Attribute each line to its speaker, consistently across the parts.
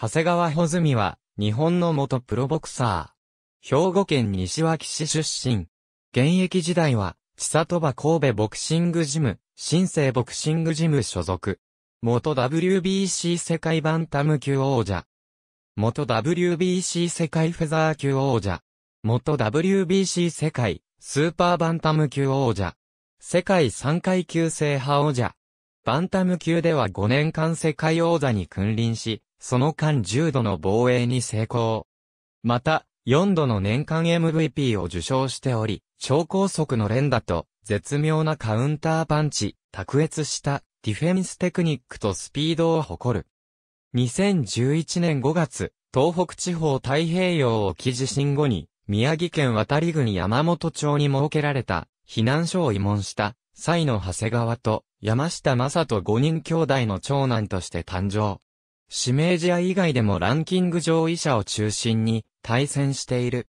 Speaker 1: 長谷川穂積は、日本の元プロボクサー。兵庫県西脇市出身。現役時代は、千里場神戸ボクシングジム、新生ボクシングジム所属。元 WBC 世界バンタム級王者。元 WBC 世界フェザー級王者。元 WBC 世界スーパーバンタム級王者。世界3階級制覇王者。バンタム級では5年間世界王座に君臨し、その間10度の防衛に成功。また、4度の年間 MVP を受賞しており、超高速の連打と、絶妙なカウンターパンチ、卓越したディフェンステクニックとスピードを誇る。2011年5月、東北地方太平洋沖地震後に、宮城県渡り郡山本町に設けられた、避難所を慰問した、西の長谷川と、山下正人5人兄弟の長男として誕生。指名試合以外でもランキング上位者を中心に対戦している。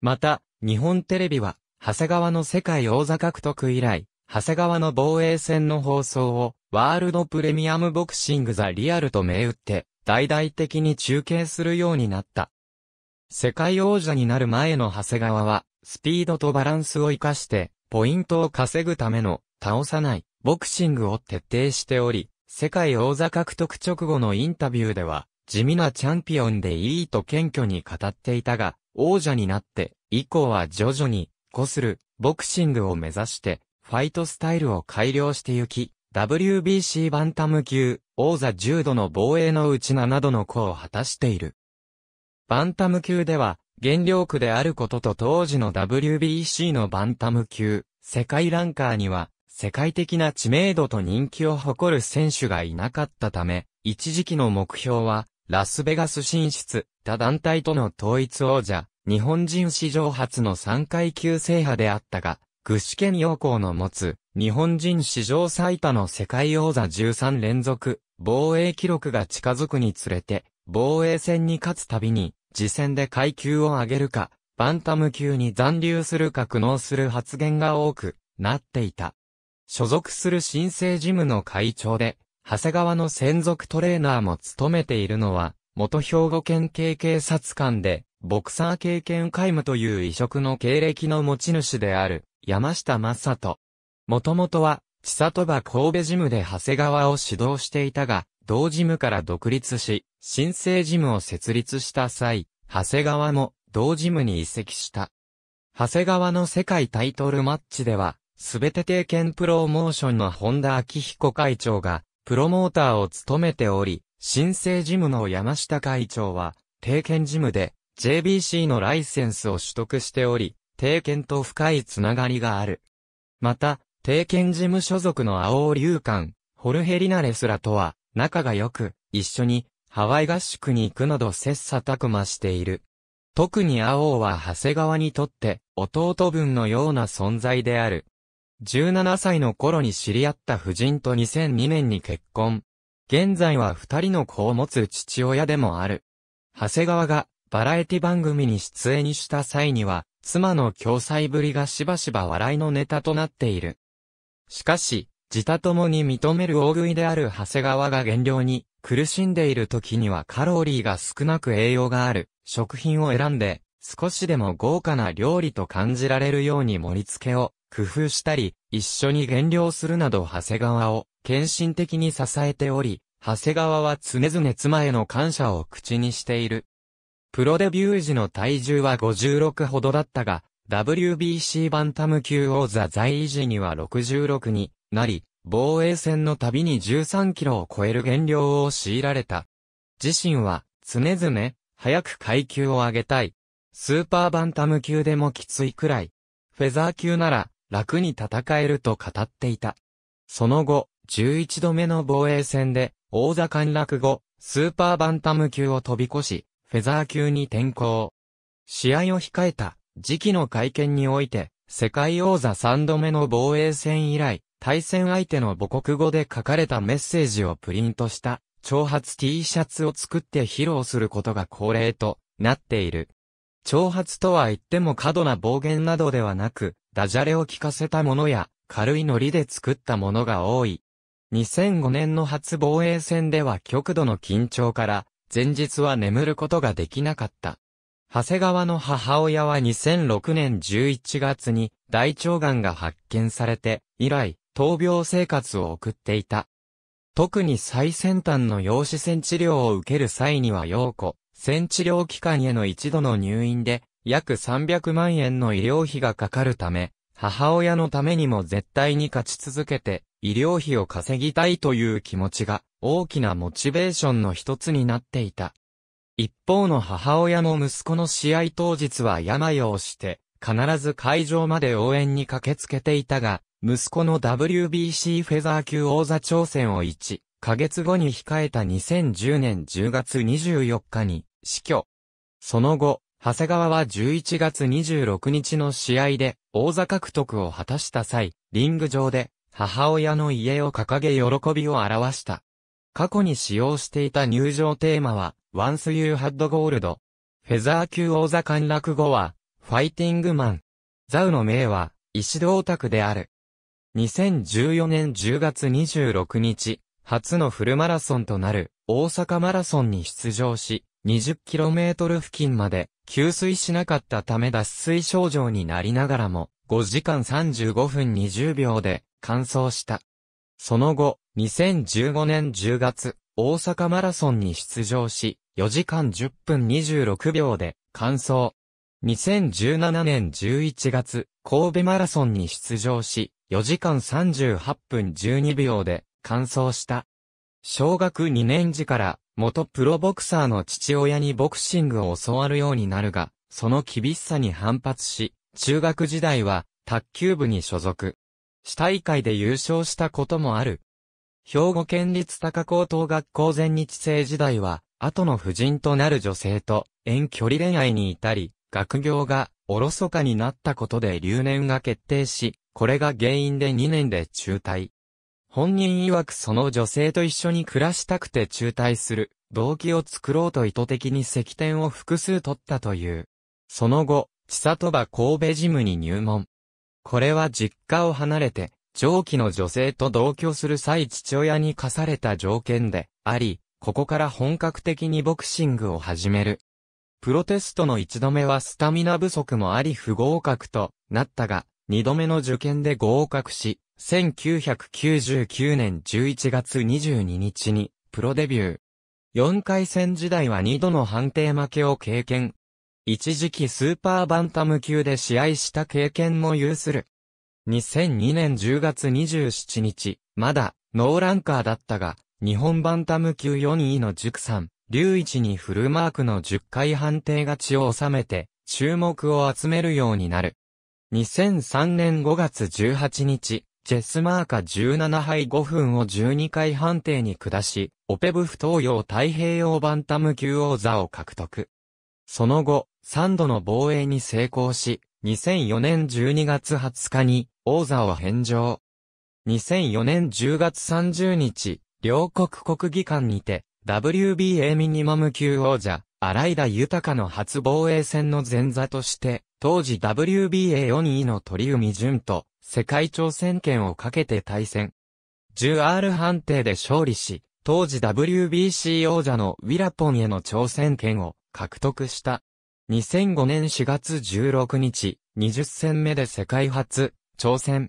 Speaker 1: また、日本テレビは、長谷川の世界王座獲得以来、長谷川の防衛戦の放送を、ワールドプレミアムボクシングザリアルと銘打って、大々的に中継するようになった。世界王者になる前の長谷川は、スピードとバランスを活かして、ポイントを稼ぐための、倒さない、ボクシングを徹底しており、世界王座獲得直後のインタビューでは、地味なチャンピオンでいいと謙虚に語っていたが、王者になって、以降は徐々に、こする、ボクシングを目指して、ファイトスタイルを改良してゆき、WBC バンタム級、王座10度の防衛のうち7度の子を果たしている。バンタム級では、原料区であることと当時の WBC のバンタム級、世界ランカーには、世界的な知名度と人気を誇る選手がいなかったため、一時期の目標は、ラスベガス進出、他団体との統一王者、日本人史上初の3階級制覇であったが、具志堅要高の持つ、日本人史上最多の世界王座13連続、防衛記録が近づくにつれて、防衛戦に勝つたびに、次戦で階級を上げるか、バンタム級に残留するか苦悩する発言が多くなっていた。所属する新生ジムの会長で、長谷川の専属トレーナーも務めているのは、元兵庫県警警察官で、ボクサー経験皆無という異色の経歴の持ち主である、山下正人。もともとは、千里場神戸ジムで長谷川を指導していたが、同ジムから独立し、新生ジムを設立した際、長谷川も同ジムに移籍した。長谷川の世界タイトルマッチでは、すべて定見プロモーションの本田昭彦会長が、プロモーターを務めており、新生事務の山下会長は、定見事務で、JBC のライセンスを取得しており、定見と深いつながりがある。また、定見事務所属の青尾龍館、ホルヘリナレスらとは、仲が良く、一緒に、ハワイ合宿に行くなど切磋琢磨している。特に青尾は長谷川にとって、弟分のような存在である。17歳の頃に知り合った夫人と2002年に結婚。現在は二人の子を持つ父親でもある。長谷川がバラエティ番組に出演した際には、妻の共済ぶりがしばしば笑いのネタとなっている。しかし、自他ともに認める大食いである長谷川が減量に苦しんでいる時にはカロリーが少なく栄養がある食品を選んで少しでも豪華な料理と感じられるように盛り付けを工夫したり、一緒に減量するなど長谷川を献身的に支えており、長谷川は常々妻への感謝を口にしている。プロデビュー時の体重は56ほどだったが、WBC バンタム級王座在位時には66になり、防衛戦の度に13キロを超える減量を強いられた。自身は、常々、早く階級を上げたい。スーパーバンタム級でもきついくらい。フェザー級なら、楽に戦えると語っていた。その後、11度目の防衛戦で、王座陥落後、スーパーバンタム級を飛び越し、フェザー級に転向。試合を控えた、時期の会見において、世界王座3度目の防衛戦以来、対戦相手の母国語で書かれたメッセージをプリントした、挑発 T シャツを作って披露することが恒例となっている。挑発とは言っても過度な暴言などではなく、ダジャレを聞かせたものや、軽いノリで作ったものが多い。2005年の初防衛戦では極度の緊張から、前日は眠ることができなかった。長谷川の母親は2006年11月に大腸がんが発見されて、以来、闘病生活を送っていた。特に最先端の陽子線治療を受ける際には陽子、線治療機関への一度の入院で、約300万円の医療費がかかるため、母親のためにも絶対に勝ち続けて、医療費を稼ぎたいという気持ちが、大きなモチベーションの一つになっていた。一方の母親も息子の試合当日は病をして、必ず会場まで応援に駆けつけていたが、息子の WBC フェザー級王座挑戦を1ヶ月後に控えた2010年10月24日に死去。その後、長谷川は11月26日の試合で王座獲得を果たした際、リング上で母親の家を掲げ喜びを表した。過去に使用していた入場テーマは Once You Had Gold。フェザー級王座陥落後はファイティングマン。ザウの名は石戸オタクである。2014年10月26日、初のフルマラソンとなる大阪マラソンに出場し、20km 付近まで給水しなかったため脱水症状になりながらも、5時間35分20秒で完走した。その後、2015年10月、大阪マラソンに出場し、4時間10分26秒で完走。2017年11月、神戸マラソンに出場し、4時間38分12秒で完走した。小学2年時から元プロボクサーの父親にボクシングを教わるようになるが、その厳しさに反発し、中学時代は卓球部に所属。市大会で優勝したこともある。兵庫県立高高等学校全日制時代は、後の夫人となる女性と遠距離恋愛に至り、学業がおろそかになったことで留年が決定し、これが原因で2年で中退。本人曰くその女性と一緒に暮らしたくて中退する、動機を作ろうと意図的に石点を複数取ったという。その後、千里場神戸ジムに入門。これは実家を離れて、上記の女性と同居する際父親に課された条件であり、ここから本格的にボクシングを始める。プロテストの一度目はスタミナ不足もあり不合格となったが、二度目の受験で合格し、1999年11月22日にプロデビュー。4回戦時代は2度の判定負けを経験。一時期スーパーバンタム級で試合した経験も有する。2002年10月27日、まだ、ノーランカーだったが、日本バンタム級4位の塾さん、龍一にフルマークの10回判定勝ちを収めて、注目を集めるようになる。2003年5月18日、チェスマーカ17敗5分を12回判定に下し、オペブフ東洋太平洋バンタム級王座を獲得。その後、3度の防衛に成功し、2004年12月20日に王座を返上。2004年10月30日、両国国技館にて、WBA ミニマム級王者、新井田豊の初防衛戦の前座として、当時 WBA4 位の鳥海淳と、世界挑戦権をかけて対戦。10R 判定で勝利し、当時 WBC 王者のウィラポンへの挑戦権を獲得した。2005年4月16日、20戦目で世界初、挑戦。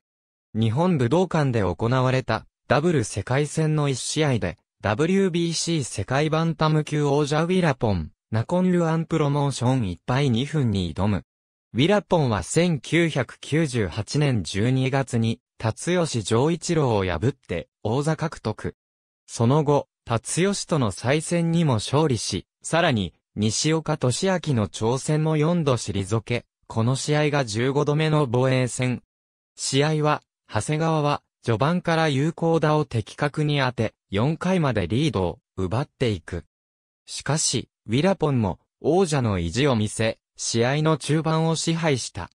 Speaker 1: 日本武道館で行われた、ダブル世界戦の1試合で、WBC 世界バンタム級王者ウィラポン、ナコンルアンプロモーション1敗2分に挑む。ウィラポンは1998年12月に、辰吉丈一郎を破って、王座獲得。その後、辰吉との再戦にも勝利し、さらに、西岡俊明の挑戦も4度退け、この試合が15度目の防衛戦。試合は、長谷川は、序盤から有効打を的確に当て、4回までリードを奪っていく。しかし、ウィラポンも王者の意地を見せ、試合の中盤を支配した。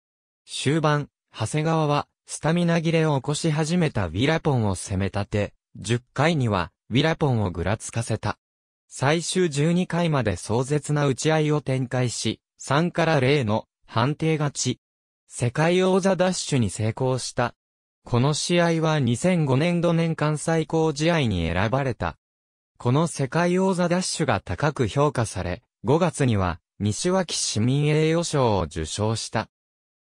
Speaker 1: 終盤、長谷川は、スタミナ切れを起こし始めたウィラポンを攻め立て、10回には、ウィラポンをぐらつかせた。最終12回まで壮絶な打ち合いを展開し、3から0の判定勝ち。世界王座ダッシュに成功した。この試合は2005年度年間最高試合に選ばれた。この世界王座ダッシュが高く評価され、5月には西脇市民栄誉賞を受賞した。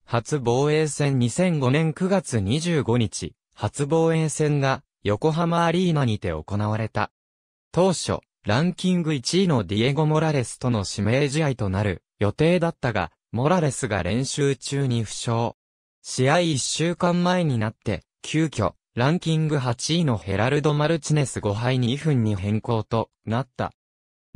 Speaker 1: 初防衛戦2005年9月25日、初防衛戦が横浜アリーナにて行われた。当初、ランキング1位のディエゴ・モラレスとの指名試合となる予定だったが、モラレスが練習中に負傷。試合1週間前になって、急遽、ランキング8位のヘラルド・マルチネス5敗2分に変更となった。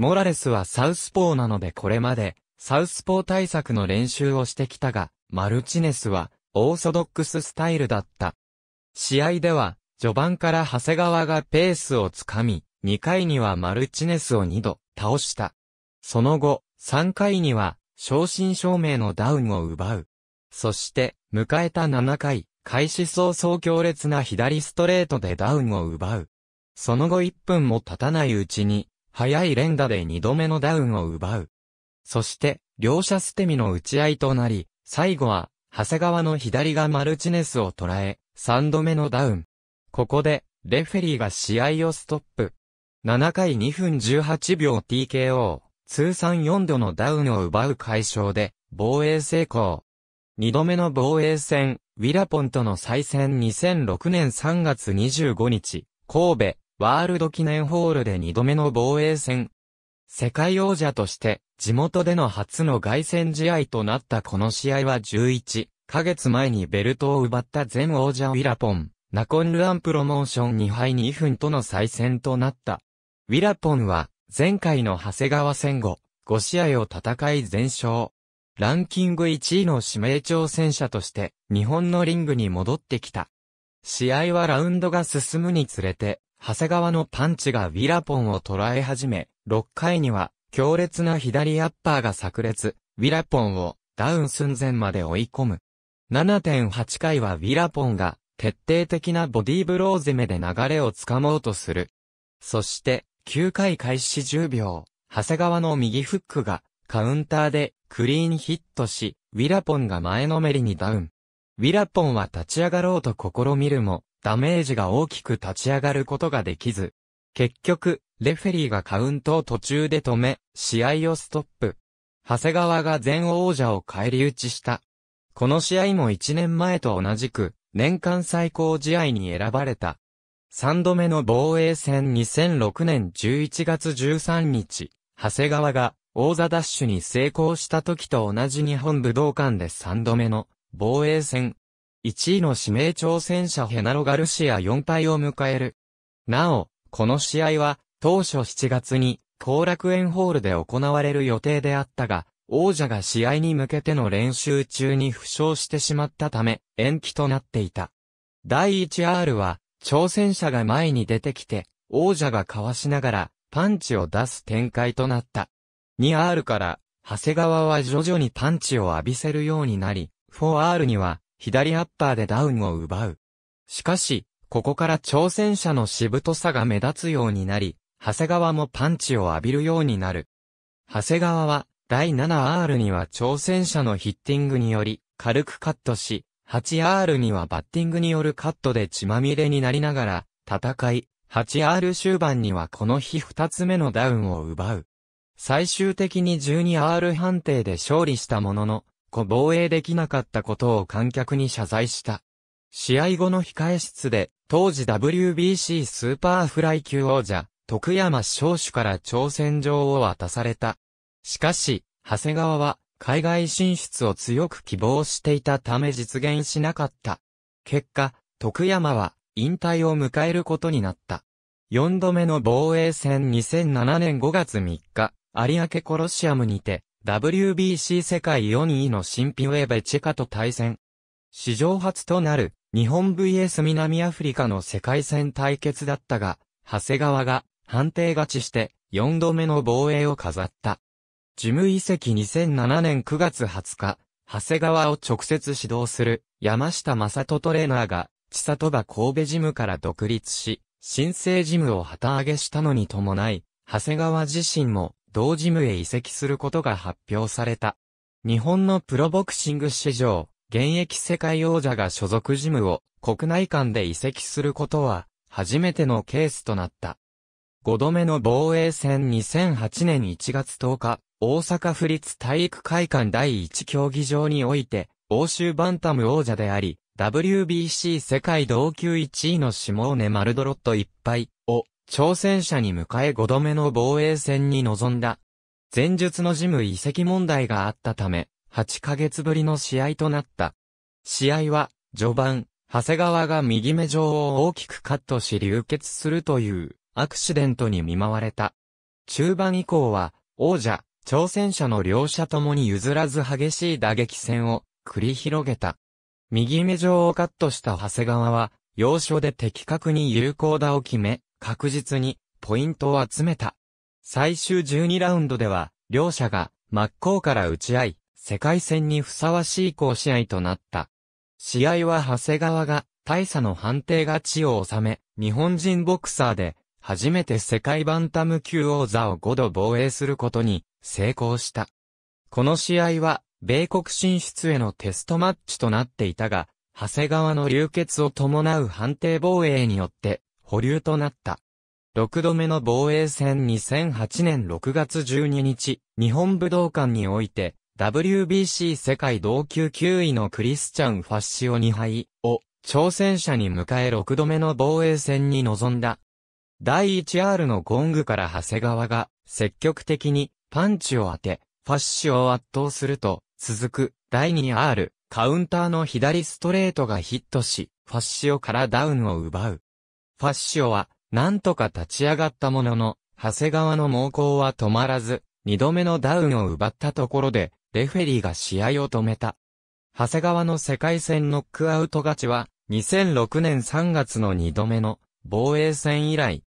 Speaker 1: モラレスはサウスポーなのでこれまで、サウスポー対策の練習をしてきたが、マルチネスは、オーソドックススタイルだった。試合では、序盤から長谷川がペースをつかみ、2回にはマルチネスを2度倒した。その後、3回には、正真正銘のダウンを奪う。そして、迎えた7回、開始早々強烈な左ストレートでダウンを奪う。その後1分も経たないうちに、早い連打で二度目のダウンを奪う。そして、両者捨て身の打ち合いとなり、最後は、長谷川の左がマルチネスを捉え、三度目のダウン。ここで、レフェリーが試合をストップ。7回2分18秒 TKO、通算4度のダウンを奪う解消で、防衛成功。二度目の防衛戦、ウィラポンとの再戦2006年3月25日、神戸、ワールド記念ホールで2度目の防衛戦。世界王者として、地元での初の凱旋試合となったこの試合は11ヶ月前にベルトを奪った前王者ウィラポン、ナコンルアンプロモーション2敗2分との再戦となった。ウィラポンは、前回の長谷川戦後、5試合を戦い全勝。ランキング1位の指名挑戦者として、日本のリングに戻ってきた。試合はラウンドが進むにつれて、長谷川のパンチがウィラポンを捉え始め、6回には強烈な左アッパーが炸裂、ウィラポンをダウン寸前まで追い込む。7.8回はウィラポンが徹底的なボディーブロー攻めで流れをつかもうとする。そして、9回開始10秒、長谷川の右フックがカウンターでクリーンヒットし、ウィラポンが前のめりにダウン。ウィラポンは立ち上がろうと試みるも、ダメージが大きく立ち上がることができず、結局、レフェリーがカウントを途中で止め、試合をストップ。長谷川が全王者を返り討ちした。この試合も1年前と同じく、年間最高試合に選ばれた。3度目の防衛戦2006年11月13日、長谷川が王座ダッシュに成功した時と同じ日本武道館で3度目の防衛戦1位の指名挑戦者ヘナロ・ガルシア4敗を迎える。なお、この試合は、当初7月に、後楽園ホールで行われる予定であったが、王者が試合に向けての練習中に負傷してしまったため、延期となっていた。第 1R は、挑戦者が前に出てきて、王者がかわしながら、パンチを出す展開となった。2R から、長谷川は徐々にパンチを浴びせるようになり、4R には、左アッパーでダウンを奪う。しかし、ここから挑戦者のしぶとさが目立つようになり、長谷川もパンチを浴びるようになる。長谷川は、第 7R には挑戦者のヒッティングにより、軽くカットし、8R にはバッティングによるカットで血まみれになりながら、戦い、8R 終盤にはこの日2つ目のダウンを奪う。最終的に 12R 判定で勝利したものの、防衛できなかったことを観客に謝罪した。試合後の控え室で、当時 WBC スーパーフライ級王者、徳山少主から挑戦状を渡された。しかし、長谷川は、海外進出を強く希望していたため実現しなかった。結果、徳山は、引退を迎えることになった。4度目の防衛戦2007年5月3日、有明コロシアムにて、WBC 世界4位の新ピウェベチェカと対戦。史上初となる日本 VS 南アフリカの世界戦対決だったが、長谷川が判定勝ちして4度目の防衛を飾った。事務移籍2007年9月20日、長谷川を直接指導する山下正人トレーナーが、千里場神戸事務から独立し、新生事務を旗揚げしたのに伴い、長谷川自身も同ジムへ移籍することが発表された。日本のプロボクシング史上、現役世界王者が所属ジムを国内間で移籍することは、初めてのケースとなった。5度目の防衛戦2008年1月10日、大阪府立体育会館第1競技場において、欧州バンタム王者であり、WBC 世界同級1位のシモーネ・マルドロット1敗、挑戦者に迎え5度目の防衛戦に臨んだ。前述の事務移籍問題があったため、8ヶ月ぶりの試合となった。試合は、序盤、長谷川が右目上を大きくカットし流血するという、アクシデントに見舞われた。中盤以降は、王者、挑戦者の両者ともに譲らず激しい打撃戦を繰り広げた。右目上をカットした長谷川は、要所で的確に有効打を決め、確実にポイントを集めた。最終12ラウンドでは、両者が真っ向から打ち合い、世界戦にふさわしい好試合となった。試合は長谷川が大差の判定勝ちを収め、日本人ボクサーで初めて世界バンタム級王座を5度防衛することに成功した。この試合は米国進出へのテストマッチとなっていたが、長谷川の流血を伴う判定防衛によって保留となった。6度目の防衛戦2008年6月12日、日本武道館において、WBC 世界同級9位のクリスチャン・ファッシオ2敗を挑戦者に迎え6度目の防衛戦に臨んだ。第 1R のゴングから長谷川が積極的にパンチを当て、ファッシオを圧倒すると、続く第 2R カウンターの左ストレートがヒットし、ファッシオからダウンを奪う。ファッショは、なんとか立ち上がったものの、長谷川の猛攻は止まらず、二度目のダウンを奪ったところで、レフェリーが試合を止めた。長谷川の世界戦ノックアウト勝ちは、2006年3月の2度目の防衛戦以来、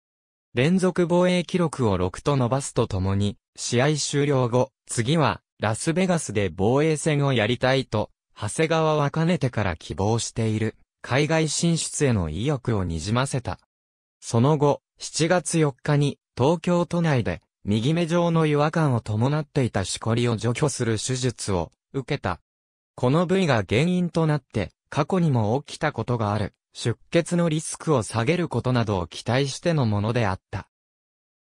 Speaker 1: 連続防衛記録を6と伸ばすとともに、試合終了後、次はラスベガスで防衛戦をやりたいと、長谷川はかねてから希望している。海外進出への意欲をにじませた。その後、7月4日に東京都内で右目上の違和感を伴っていたしこりを除去する手術を受けた。この部位が原因となって過去にも起きたことがある出血のリスクを下げることなどを期待してのものであった。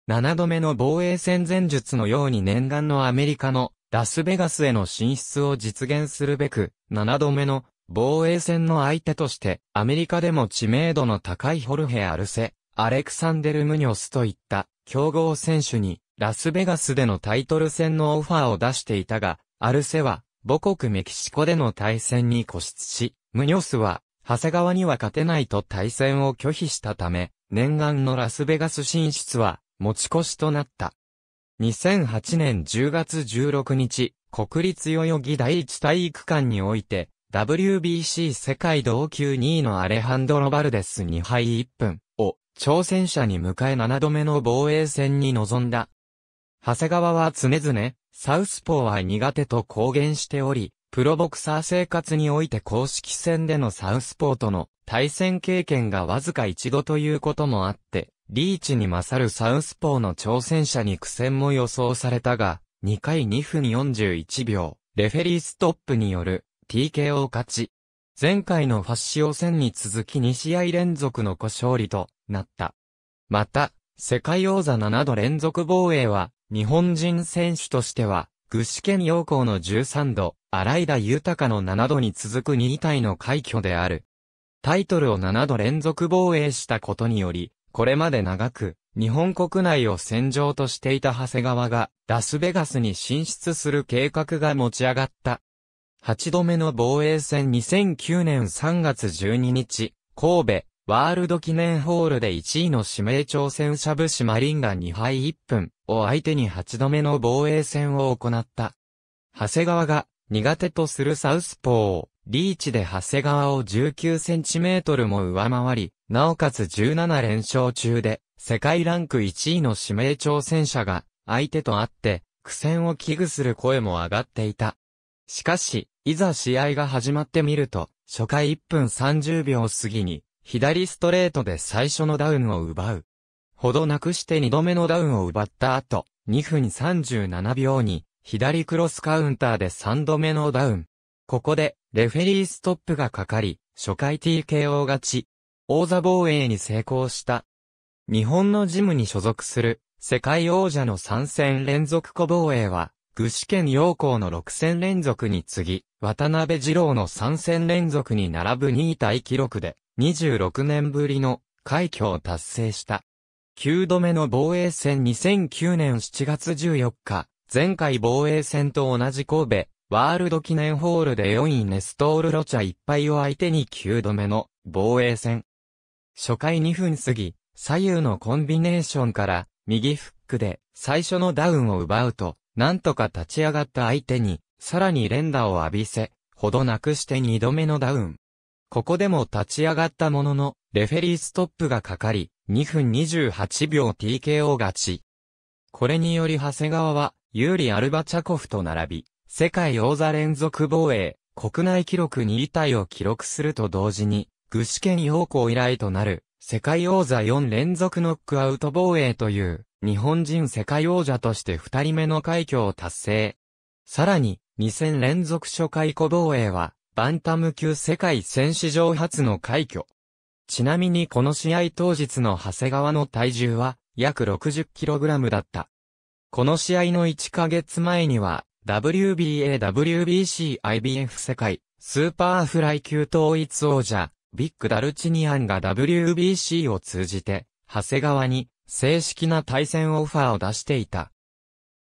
Speaker 1: 7度目の防衛戦前術のように念願のアメリカのラスベガスへの進出を実現するべく、7度目の防衛戦の相手として、アメリカでも知名度の高いホルヘ・アルセ、アレクサンデル・ムニョスといった強豪選手に、ラスベガスでのタイトル戦のオファーを出していたが、アルセは、母国メキシコでの対戦に固執し、ムニョスは、長谷川には勝てないと対戦を拒否したため、念願のラスベガス進出は持ち越しとなった。2008年10月16日、国立代々木第一体育館において、WBC 世界同級2位のアレハンドロ・バルデス2敗1分を挑戦者に迎え7度目の防衛戦に臨んだ。長谷川は常々、サウスポーは苦手と公言しており、プロボクサー生活において公式戦でのサウスポーとの対戦経験がわずか一度ということもあって、リーチに勝るサウスポーの挑戦者に苦戦も予想されたが、2回2分41秒、レフェリーストップによる TKO 勝ち。前回のファッシオ戦に続き2試合連続の小勝利となった。また、世界王座7度連続防衛は、日本人選手としては、具志堅陽光の13度、井田豊の7度に続く2位体の快挙である。タイトルを7度連続防衛したことにより、これまで長く、日本国内を戦場としていた長谷川が、ラスベガスに進出する計画が持ち上がった。8度目の防衛戦2009年3月12日、神戸、ワールド記念ホールで1位の指名挑戦者武士マリンが2敗1分を相手に8度目の防衛戦を行った。長谷川が苦手とするサウスポー、を、リーチで長谷川を19センチメートルも上回り、なおかつ17連勝中で、世界ランク1位の指名挑戦者が相手と会って苦戦を危惧する声も上がっていた。しかし、いざ試合が始まってみると、初回1分30秒過ぎに、左ストレートで最初のダウンを奪う。ほどなくして2度目のダウンを奪った後、2分37秒に、左クロスカウンターで3度目のダウン。ここで、レフェリーストップがかかり、初回 TKO 勝ち。王座防衛に成功した。日本のジムに所属する、世界王者の3戦連続小防衛は、具志堅陽光の6戦連続に次、ぎ、渡辺二郎の3戦連続に並ぶ2位タイ記録で、26年ぶりの快挙を達成した。9度目の防衛戦2009年7月14日、前回防衛戦と同じ神戸、ワールド記念ホールで4位ネストールロチャ1敗を相手に9度目の防衛戦。初回2分過ぎ、左右のコンビネーションから、右フックで最初のダウンを奪うと、なんとか立ち上がった相手に、さらに連打を浴びせ、ほどなくして2度目のダウン。ここでも立ち上がったものの、レフェリーストップがかかり、2分28秒 TKO 勝ち。これにより長谷川は、有利アルバチャコフと並び、世界王座連続防衛、国内記録2位体を記録すると同時に、具志堅陽光以来となる、世界王座4連続ノックアウト防衛という、日本人世界王者として二人目の快挙を達成。さらに、2戦連続初回小防衛は、バンタム級世界戦史上初の快挙。ちなみにこの試合当日の長谷川の体重は、約 60kg だった。この試合の1ヶ月前には、WBA、WBC、IBF 世界、スーパーフライ級統一王者、ビッグダルチニアンが WBC を通じて、長谷川に正式な対戦オファーを出していた。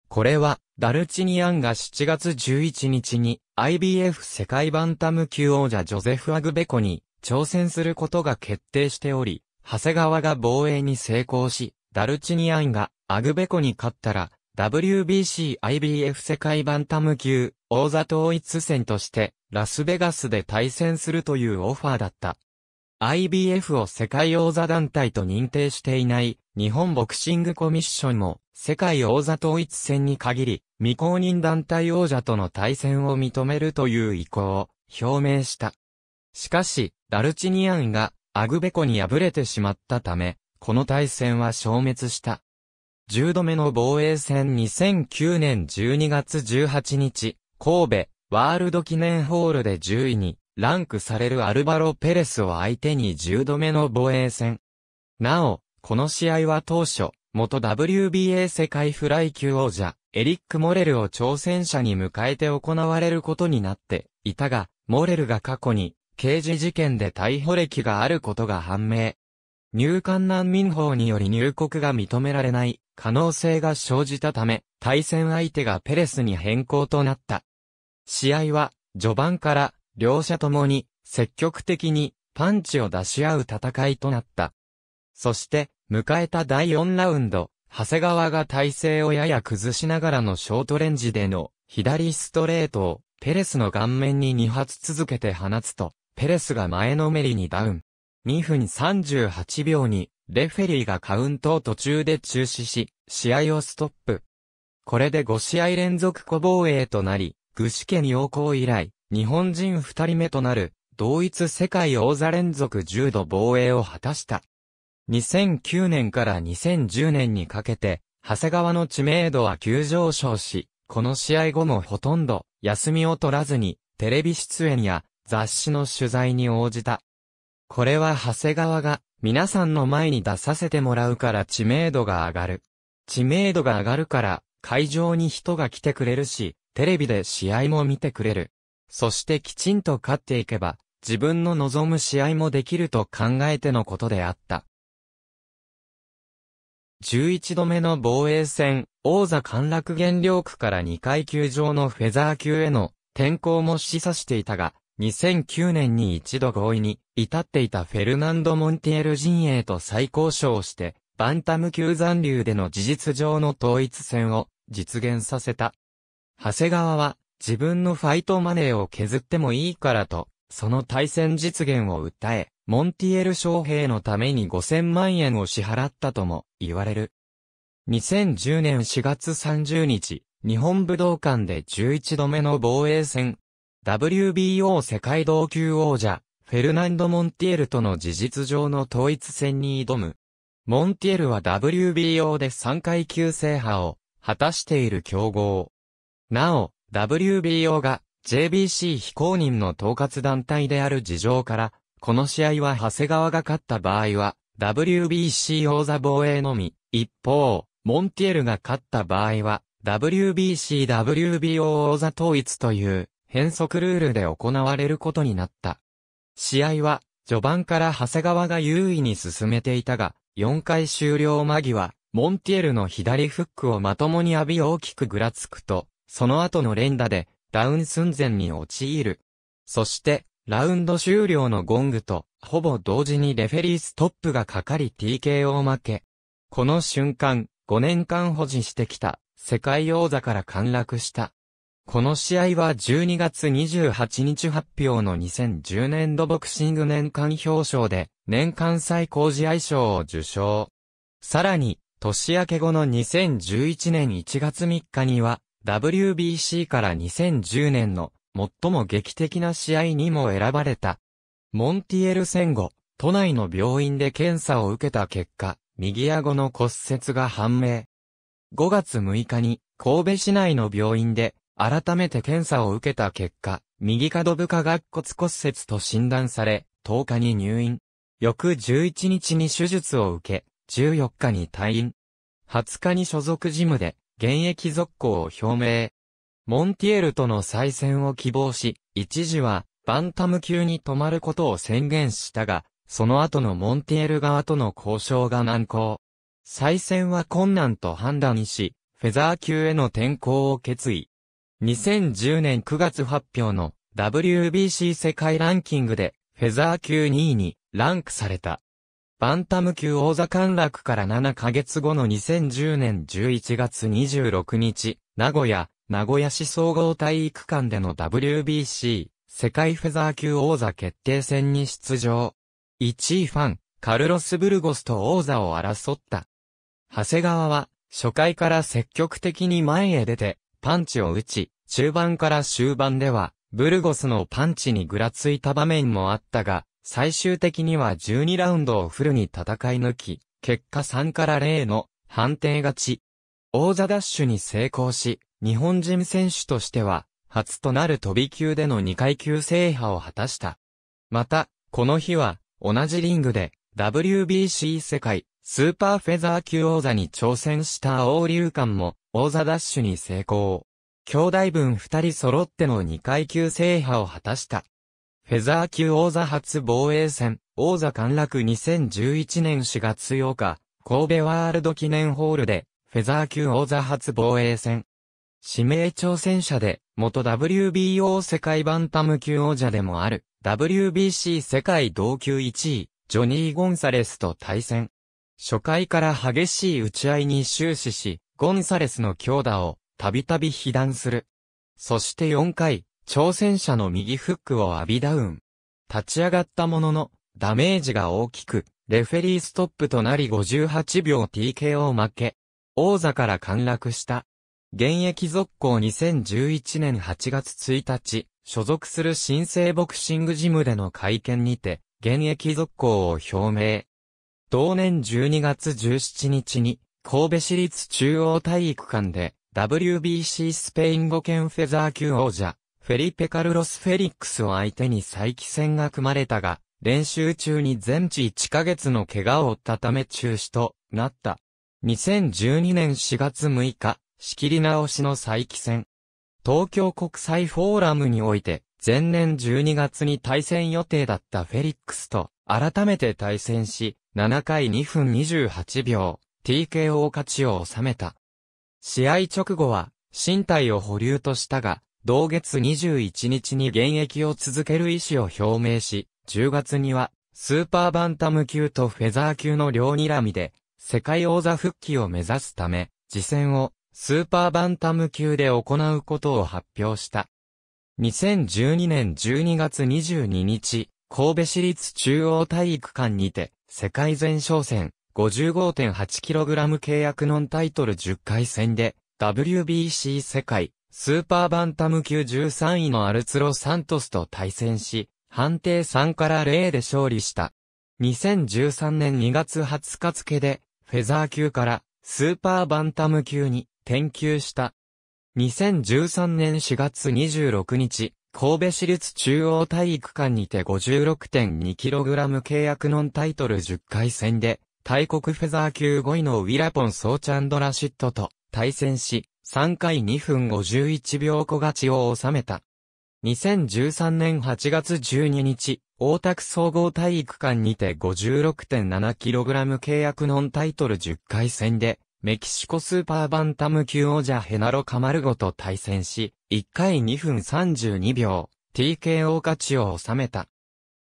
Speaker 1: これは、ダルチニアンが7月11日に IBF 世界バンタム級王者ジョゼフ・アグベコに挑戦することが決定しており、長谷川が防衛に成功し、ダルチニアンがアグベコに勝ったら、WBC IBF 世界バンタム級王座統一戦としてラスベガスで対戦するというオファーだった。IBF を世界王座団体と認定していない日本ボクシングコミッションも、世界王座統一戦に限り、未公認団体王者との対戦を認めるという意向を表明した。しかし、ダルチニアンがアグベコに敗れてしまったため、この対戦は消滅した。10度目の防衛戦2009年12月18日、神戸、ワールド記念ホールで10位に、ランクされるアルバロ・ペレスを相手に10度目の防衛戦。なお、この試合は当初、元 WBA 世界フライ級王者、エリック・モレルを挑戦者に迎えて行われることになっていたが、モレルが過去に刑事事件で逮捕歴があることが判明。入管難民法により入国が認められない可能性が生じたため、対戦相手がペレスに変更となった。試合は、序盤から両者ともに積極的にパンチを出し合う戦いとなった。そして、迎えた第4ラウンド、長谷川が体勢をやや崩しながらのショートレンジでの左ストレートをペレスの顔面に2発続けて放つと、ペレスが前のめりにダウン。2分38秒にレフェリーがカウントを途中で中止し、試合をストップ。これで5試合連続小防衛となり、具志堅陽光以来、日本人2人目となる、同一世界王座連続重度防衛を果たした。2009年から2010年にかけて、長谷川の知名度は急上昇し、この試合後もほとんど休みを取らずに、テレビ出演や雑誌の取材に応じた。これは長谷川が皆さんの前に出させてもらうから知名度が上がる。知名度が上がるから会場に人が来てくれるし、テレビで試合も見てくれる。そしてきちんと勝っていけば、自分の望む試合もできると考えてのことであった。11度目の防衛戦、王座陥落原料区から2階級上のフェザー級への転向も示唆していたが、2009年に一度合意に至っていたフェルナンド・モンティエル陣営と再交渉して、バンタム級残留での事実上の統一戦を実現させた。長谷川は自分のファイトマネーを削ってもいいからと、その対戦実現を訴え、モンティエル将兵のために5000万円を支払ったとも言われる。2010年4月30日、日本武道館で11度目の防衛戦、WBO 世界同級王者、フェルナンド・モンティエルとの事実上の統一戦に挑む。モンティエルは WBO で3階級制覇を果たしている強豪。なお、WBO が JBC 非公認の統括団体である事情から、この試合は長谷川が勝った場合は、WBC 王座防衛のみ。一方、モンティエルが勝った場合は、WBC WBO 王座統一という変則ルールで行われることになった。試合は、序盤から長谷川が優位に進めていたが、4回終了間際、モンティエルの左フックをまともに浴び大きくぐらつくと、その後の連打で、ダウン寸前に陥る。そして、ラウンド終了のゴングと、ほぼ同時にレフェリーストップがかかり TKO 負け。この瞬間、5年間保持してきた、世界王座から陥落した。この試合は12月28日発表の2010年度ボクシング年間表彰で、年間最高試合賞を受賞。さらに、年明け後の2011年1月3日には、WBC から2010年の最も劇的な試合にも選ばれた。モンティエル戦後、都内の病院で検査を受けた結果、右顎の骨折が判明。5月6日に、神戸市内の病院で、改めて検査を受けた結果、右角部下顎骨骨折と診断され、10日に入院。翌11日に手術を受け、14日に退院。20日に所属事務で、現役続行を表明。モンティエルとの再戦を希望し、一時は、バンタム級に止まることを宣言したが、その後のモンテール側との交渉が難航。再戦は困難と判断し、フェザー級への転向を決意。2010年9月発表の WBC 世界ランキングでフェザー級2位にランクされた。バンタム級王座陥落から7ヶ月後の2010年11月26日、名古屋、名古屋市総合体育館での WBC 世界フェザー級王座決定戦に出場。1位ファン、カルロス・ブルゴスと王座を争った。長谷川は、初回から積極的に前へ出て、パンチを打ち、中盤から終盤では、ブルゴスのパンチにぐらついた場面もあったが、最終的には12ラウンドをフルに戦い抜き、結果3から0の判定勝ち。王座ダッシュに成功し、日本人選手としては初となる飛び級での2階級制覇を果たした。また、この日は、同じリングで、WBC 世界、スーパーフェザー級王座に挑戦した王流館も、王座ダッシュに成功。兄弟分二人揃っての2階級制覇を果たした。フェザー級王座初防衛戦、王座陥落2011年4月8日、神戸ワールド記念ホールで、フェザー級王座初防衛戦、指名挑戦者で、元 WBO 世界バンタム級王者でもある、WBC 世界同級1位、ジョニー・ゴンサレスと対戦。初回から激しい打ち合いに終始し、ゴンサレスの強打を、たびたび被弾する。そして4回、挑戦者の右フックを浴びダウン。立ち上がったものの、ダメージが大きく、レフェリーストップとなり58秒 TKO 負け。王座から陥落した。現役続行2011年8月1日、所属する新生ボクシングジムでの会見にて、現役続行を表明。同年12月17日に、神戸市立中央体育館で、WBC スペイン語圏フェザー級王者、フェリペ・カルロス・フェリックスを相手に再起戦が組まれたが、練習中に全治1ヶ月の怪我を負ったため中止となった。2012年4月6日、仕切り直しの再起戦。東京国際フォーラムにおいて、前年12月に対戦予定だったフェリックスと、改めて対戦し、7回2分28秒、TKO 勝ちを収めた。試合直後は、身体を保留としたが、同月21日に現役を続ける意思を表明し、10月には、スーパーバンタム級とフェザー級の両睨みで、世界王座復帰を目指すため、次戦をスーパーバンタム級で行うことを発表した。2012年12月22日、神戸市立中央体育館にて、世界前哨戦 55.8kg 契約ノンタイトル10回戦で、WBC 世界、スーパーバンタム級13位のアルツロ・サントスと対戦し、判定3から0で勝利した。2013年2月20日付で、フェザー級からスーパーバンタム級に研究した。2013年4月26日、神戸市立中央体育館にて 56.2kg 契約ノンタイトル10回戦で、大国フェザー級5位のウィラポン・ソーチャンドラシットと対戦し、3回2分51秒小勝ちを収めた。2013年8月12日、大田区総合体育館にて 56.7kg 契約ノンタイトル10回戦で、メキシコスーパーバンタム級王者ヘナロ・カマルゴと対戦し、1回2分32秒、TKO 勝ちを収めた。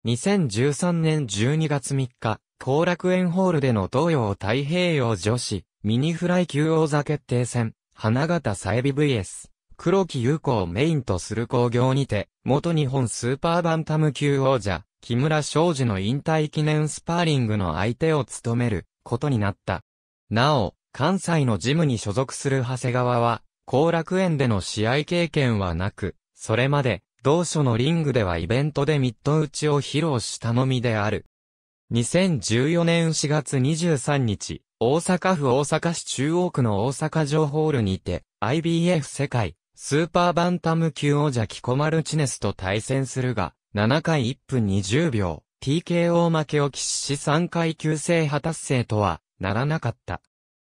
Speaker 1: 2013年12月3日、後楽園ホールでの東洋太平洋女子、ミニフライ級王座決定戦、花形さえび VS、黒木優子をメインとする工業にて、元日本スーパーバンタム級王者、木村昌司の引退記念スパーリングの相手を務めることになった。なお、関西のジムに所属する長谷川は、後楽園での試合経験はなく、それまで、同所のリングではイベントでミット打ちを披露したのみである。2014年4月23日、大阪府大阪市中央区の大阪城ホールにて、IBF 世界、スーパーバンタム級王者キコマルチネスと対戦するが、7回1分20秒、TKO 負けを喫し3階級制覇達成とは、ならなかった。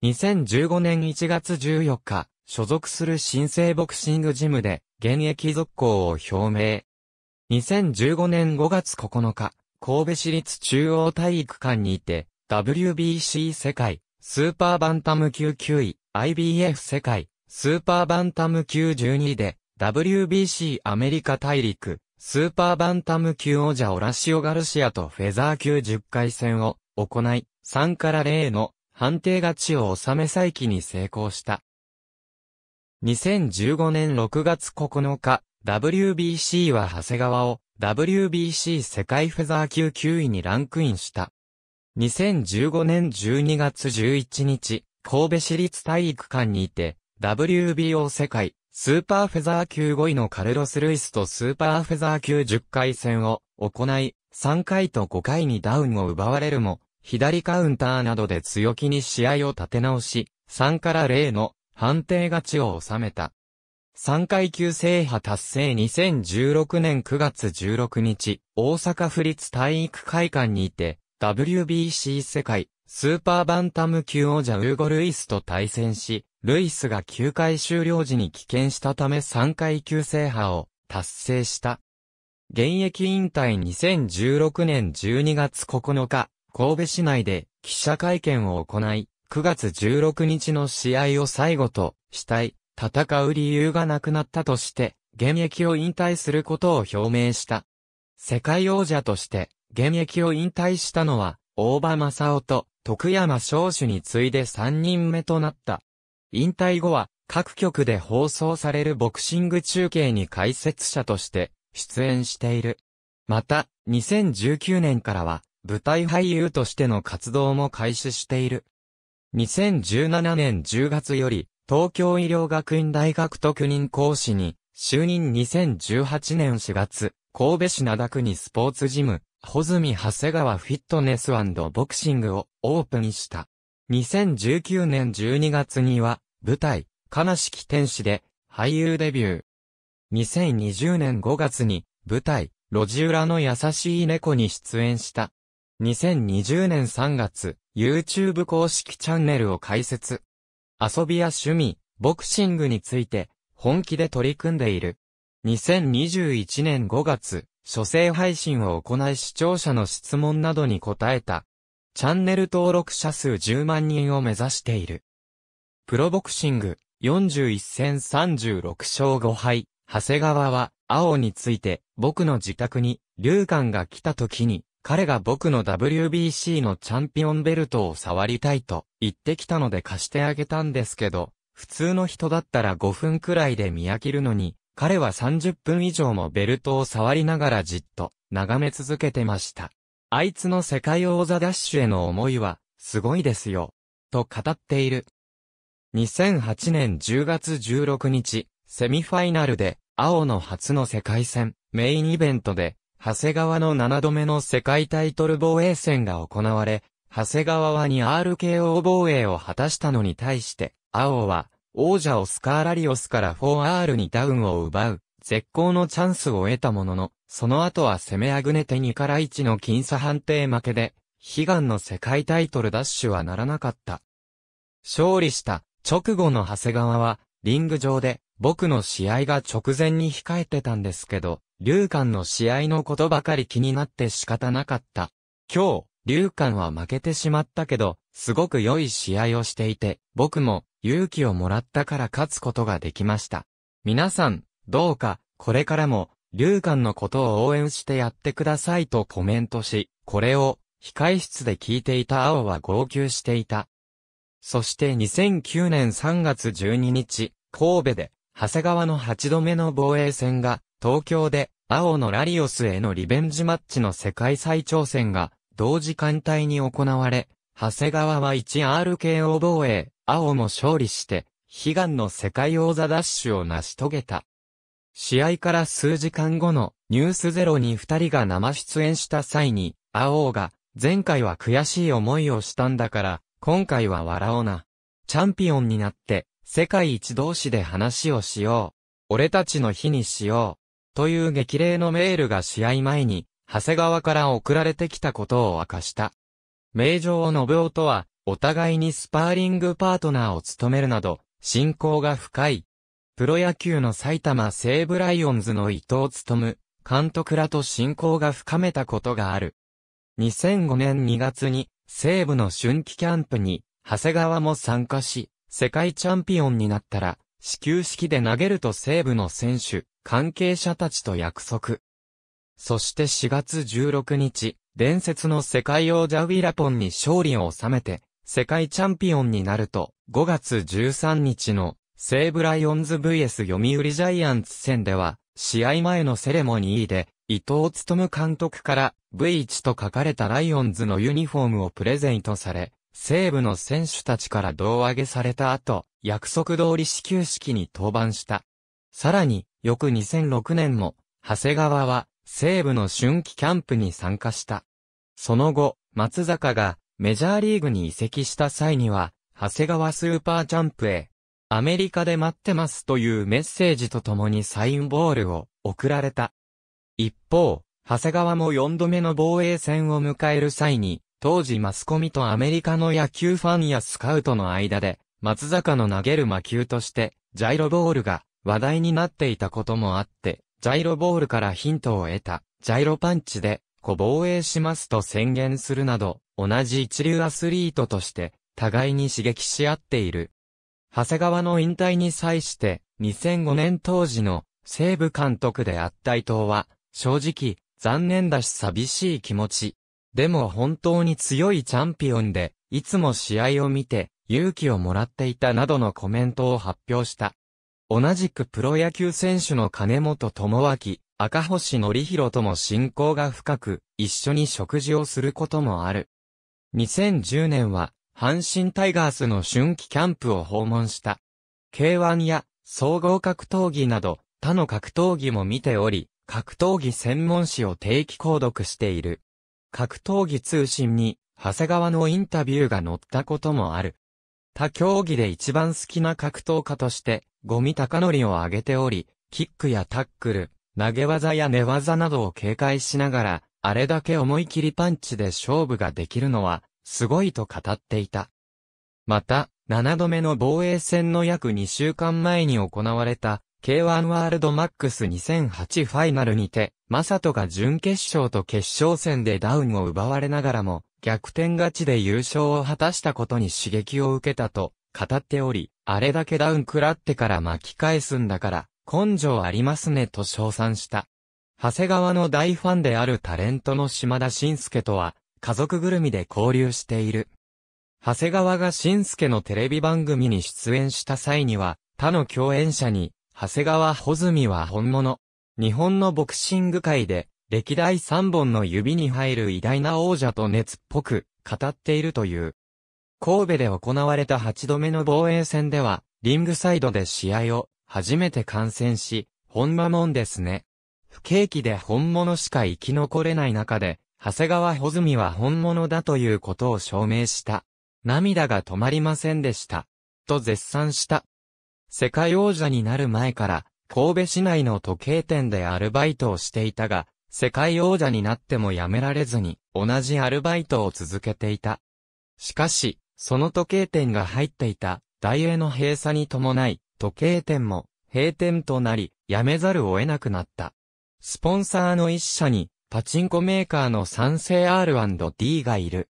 Speaker 1: 2015年1月14日、所属する新生ボクシングジムで、現役続行を表明。2015年5月9日、神戸市立中央体育館にて、WBC 世界、スーパーバンタム級9位、IBF 世界、スーパーバンタム級12位で、WBC アメリカ大陸、スーパーバンタム級王者オラシオガルシアとフェザー級10回戦を行い、3から0の判定勝ちを収め再起に成功した。2015年6月9日、WBC は長谷川を WBC 世界フェザー級9位にランクインした。2015年12月11日、神戸市立体育館にいて、WBO 世界スーパーフェザー級5位のカルロス・ルイスとスーパーフェザー級10回戦を行い、3回と5回にダウンを奪われるも、左カウンターなどで強気に試合を立て直し、3から0の判定勝ちを収めた。3階級制覇達成2016年9月16日、大阪府立体育会館にて、WBC 世界スーパーバンタム級王者ウーゴ・ルイスと対戦し、ルイスが9回終了時に棄権したため3階級制覇を達成した。現役引退2016年12月9日、神戸市内で記者会見を行い、9月16日の試合を最後としたい、戦う理由がなくなったとして、現役を引退することを表明した。世界王者として、現役を引退したのは、大場正夫と徳山少主に次いで3人目となった。引退後は、各局で放送されるボクシング中継に解説者として、出演している。また、2019年からは、舞台俳優としての活動も開始している。2017年10月より、東京医療学院大学特任講師に、就任2018年4月、神戸市灘区にスポーツジム、穂積長谷川フィットネスボクシングをオープンした。2019年12月には、舞台、悲しき天使で、俳優デビュー。2020年5月に、舞台、路地裏の優しい猫に出演した。2020年3月、YouTube 公式チャンネルを開設。遊びや趣味、ボクシングについて、本気で取り組んでいる。2021年5月、初生配信を行い視聴者の質問などに答えた。チャンネル登録者数10万人を目指している。プロボクシング、41戦36勝5敗。長谷川は、青について、僕の自宅に、龍巻が来た時に、彼が僕の WBC のチャンピオンベルトを触りたいと言ってきたので貸してあげたんですけど、普通の人だったら5分くらいで見飽きるのに、彼は30分以上もベルトを触りながらじっと眺め続けてました。あいつの世界王座ダッシュへの思いは、すごいですよ。と語っている。2008年10月16日、セミファイナルで、青の初の世界戦、メインイベントで、長谷川の7度目の世界タイトル防衛戦が行われ、長谷川は 2RKO 防衛を果たしたのに対して、青は、王者オスカーラリオスから 4R にダウンを奪う、絶好のチャンスを得たものの、その後は攻めあぐねて2から1の僅差判定負けで、悲願の世界タイトルダッシュはならなかった。勝利した直後の長谷川は、リング上で、僕の試合が直前に控えてたんですけど、龍巻の試合のことばかり気になって仕方なかった。今日、龍巻は負けてしまったけど、すごく良い試合をしていて、僕も勇気をもらったから勝つことができました。皆さん、どうか、これからも、龍巻のことを応援してやってくださいとコメントし、これを、控室で聞いていた青は号泣していた。そして2009年3月12日、神戸で、長谷川の8度目の防衛戦が、東京で、青のラリオスへのリベンジマッチの世界最長戦が、同時間帯に行われ、長谷川は 1RKO 防衛、青も勝利して、悲願の世界王座ダッシュを成し遂げた。試合から数時間後のニュースゼロに二人が生出演した際に、青が、前回は悔しい思いをしたんだから、今回は笑おうな。チャンピオンになって、世界一同士で話をしよう。俺たちの日にしよう。という激励のメールが試合前に、長谷川から送られてきたことを明かした。名城信夫とは、お互いにスパーリングパートナーを務めるなど、親交が深い。プロ野球の埼玉西武ライオンズの伊藤務、監督らと親交が深めたことがある。2005年2月に、西武の春季キャンプに、長谷川も参加し、世界チャンピオンになったら、始球式で投げると西部の選手、関係者たちと約束。そして4月16日、伝説の世界王者ウィラポンに勝利を収めて、世界チャンピオンになると、5月13日の西武ライオンズ VS 読売ジャイアンツ戦では、試合前のセレモニーで、伊藤務監督から V1 と書かれたライオンズのユニフォームをプレゼントされ、西部の選手たちから胴上げされた後、約束通り始球式に登板した。さらに、翌2006年も、長谷川は、西部の春季キャンプに参加した。その後、松坂が、メジャーリーグに移籍した際には、長谷川スーパーチャンプへ、アメリカで待ってますというメッセージとともにサインボールを送られた。一方、長谷川も4度目の防衛戦を迎える際に、当時マスコミとアメリカの野球ファンやスカウトの間で、松坂の投げる魔球として、ジャイロボールが話題になっていたこともあって、ジャイロボールからヒントを得た、ジャイロパンチで、子防衛しますと宣言するなど、同じ一流アスリートとして、互いに刺激し合っている。長谷川の引退に際して、2005年当時の西部監督であった伊藤は、正直、残念だし寂しい気持ち、でも本当に強いチャンピオンで、いつも試合を見て、勇気をもらっていたなどのコメントを発表した。同じくプロ野球選手の金本智明、赤星則弘とも親交が深く、一緒に食事をすることもある。2010年は、阪神タイガースの春季キャンプを訪問した。K1 や、総合格闘技など、他の格闘技も見ており、格闘技専門誌を定期購読している。格闘技通信に、長谷川のインタビューが載ったこともある。他競技で一番好きな格闘家として、ゴミ高則を挙げており、キックやタックル、投げ技や寝技などを警戒しながら、あれだけ思い切りパンチで勝負ができるのは、すごいと語っていた。また、7度目の防衛戦の約2週間前に行われた、K1 ワールドマックス2008ファイナルにて、マサトが準決勝と決勝戦でダウンを奪われながらも、逆転勝ちで優勝を果たしたことに刺激を受けたと語っており、あれだけダウン食らってから巻き返すんだから、根性ありますねと称賛した。長谷川の大ファンであるタレントの島田晋介とは、家族ぐるみで交流している。長谷川が晋介のテレビ番組に出演した際には、他の共演者に、長谷川穂積は本物。日本のボクシング界で、歴代3本の指に入る偉大な王者と熱っぽく語っているという。神戸で行われた8度目の防衛戦では、リングサイドで試合を初めて観戦し、本間もんですね。不景気で本物しか生き残れない中で、長谷川穂積は本物だということを証明した。涙が止まりませんでした。と絶賛した。世界王者になる前から、神戸市内の時計店でアルバイトをしていたが、世界王者になってもやめられずに、同じアルバイトを続けていた。しかし、その時計店が入っていた、大英の閉鎖に伴い、時計店も閉店となり、辞めざるを得なくなった。スポンサーの一社に、パチンコメーカーの賛成 R&D がいる。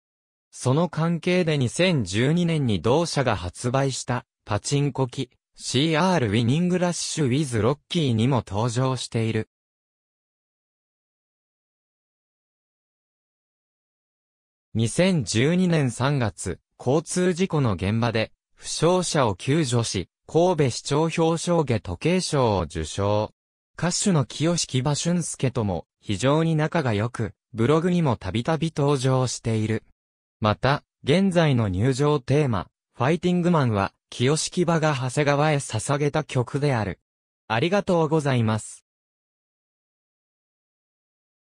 Speaker 1: その関係で2012年に同社が発売した、パチンコ機、CR ウィニングラッシュウィズロッキーにも登場している。2012年3月、交通事故の現場で、負傷者を救助し、神戸市長表彰下時計賞を受賞。歌手の清木場俊介とも非常に仲が良く、ブログにもたびたび登場している。また、現在の入場テーマ、ファイティングマンは、清式場が長谷川へ捧げた曲である。ありがとうございます。